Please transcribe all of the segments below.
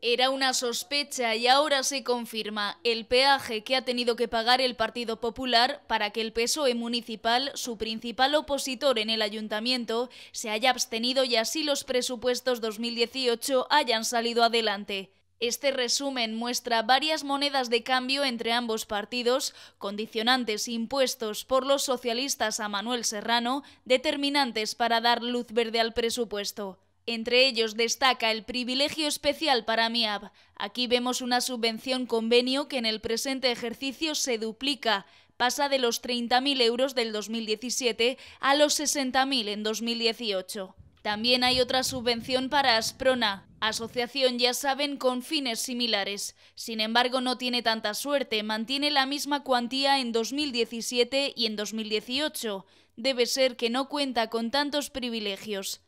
Era una sospecha y ahora se confirma el peaje que ha tenido que pagar el Partido Popular para que el PSOE municipal, su principal opositor en el ayuntamiento, se haya abstenido y así los presupuestos 2018 hayan salido adelante. Este resumen muestra varias monedas de cambio entre ambos partidos, condicionantes impuestos por los socialistas a Manuel Serrano, determinantes para dar luz verde al presupuesto. Entre ellos destaca el privilegio especial para MIAB. Aquí vemos una subvención convenio que en el presente ejercicio se duplica, pasa de los 30.000 euros del 2017 a los 60.000 en 2018. También hay otra subvención para Asprona, asociación ya saben con fines similares. Sin embargo, no tiene tanta suerte, mantiene la misma cuantía en 2017 y en 2018. Debe ser que no cuenta con tantos privilegios.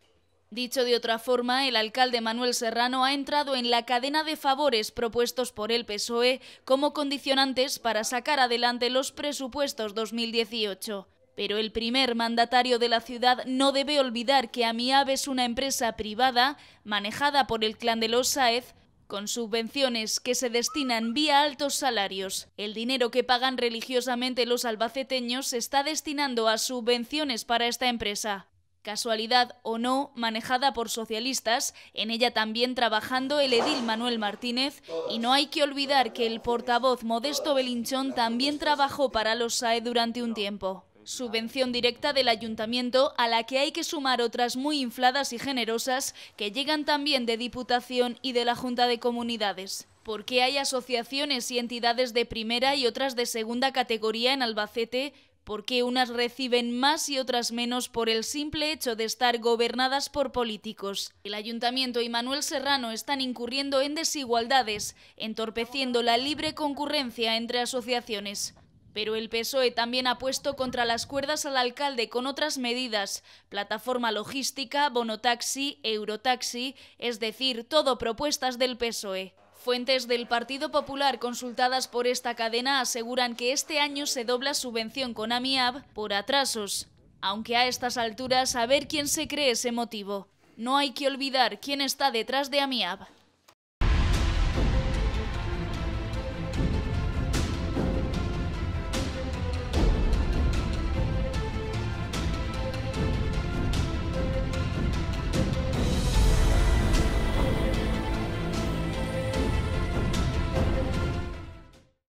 Dicho de otra forma, el alcalde Manuel Serrano ha entrado en la cadena de favores propuestos por el PSOE como condicionantes para sacar adelante los presupuestos 2018. Pero el primer mandatario de la ciudad no debe olvidar que Amiab es una empresa privada manejada por el clan de los Sáez con subvenciones que se destinan vía altos salarios. El dinero que pagan religiosamente los albaceteños se está destinando a subvenciones para esta empresa. Casualidad o no, manejada por socialistas, en ella también trabajando el edil Manuel Martínez, y no hay que olvidar que el portavoz Modesto Belinchón también trabajó para los SAE durante un tiempo. Subvención directa del ayuntamiento a la que hay que sumar otras muy infladas y generosas que llegan también de Diputación y de la Junta de Comunidades. Porque hay asociaciones y entidades de primera y otras de segunda categoría en Albacete por unas reciben más y otras menos por el simple hecho de estar gobernadas por políticos. El ayuntamiento y Manuel Serrano están incurriendo en desigualdades, entorpeciendo la libre concurrencia entre asociaciones. Pero el PSOE también ha puesto contra las cuerdas al alcalde con otras medidas, plataforma logística, bonotaxi, eurotaxi, es decir, todo propuestas del PSOE. Fuentes del Partido Popular consultadas por esta cadena aseguran que este año se dobla subvención con AMIAB por atrasos, aunque a estas alturas a ver quién se cree ese motivo. No hay que olvidar quién está detrás de AMIAB.